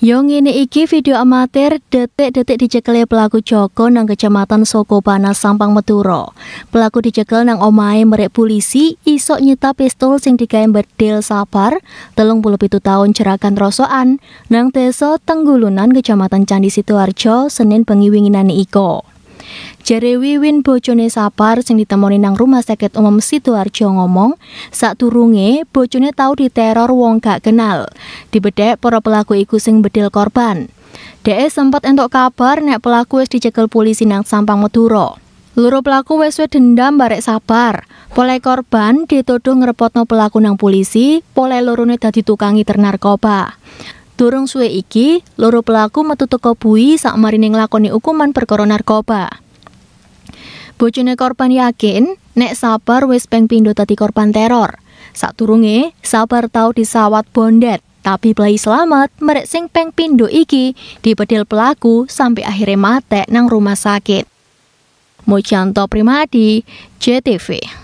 Yong ini iki video amatir detik-detik dicekele ya pelaku Joko nang kecamatan Soko Panas Sampang Meturo. Pelaku dicekel nang omai merek polisi isok nyita pistol sing digawe bedil sabar telung puluh pitu tahun cerakan rosoan nang Teso Tenggulunan kecamatan Candi Sidoarjo Senin pengiwinginan iko. Jare Wiwin bojone Sapar sing ditemoni nang rumah sakit umum Sidoarjo ngomong, saat turunge bojone tahu diteror wong gak kenal. Dibedek para pelaku iku sing bedil korban. Dee sempat entok kabar nek pelaku wis dicekel polisi nang Sampang Madura. Loro pelaku wis dendam barek Sapar. Polai korban dituduh ngrepotno pelaku nang polisi, polai lorone dadi tukangi ternarkoba. Durung suwe iki, loro pelaku metu teko bui sak marine lakoni hukuman perkara narkoba. Bojone korban yakin nek sabar wis peng pindho tadi korban teror. Saat turunge, sabar di disawat bondet, tapi play selamat merek sing peng pindho iki dibedil pelaku sampai akhirnya mate nang rumah sakit. Mujanto Primadi, JTV.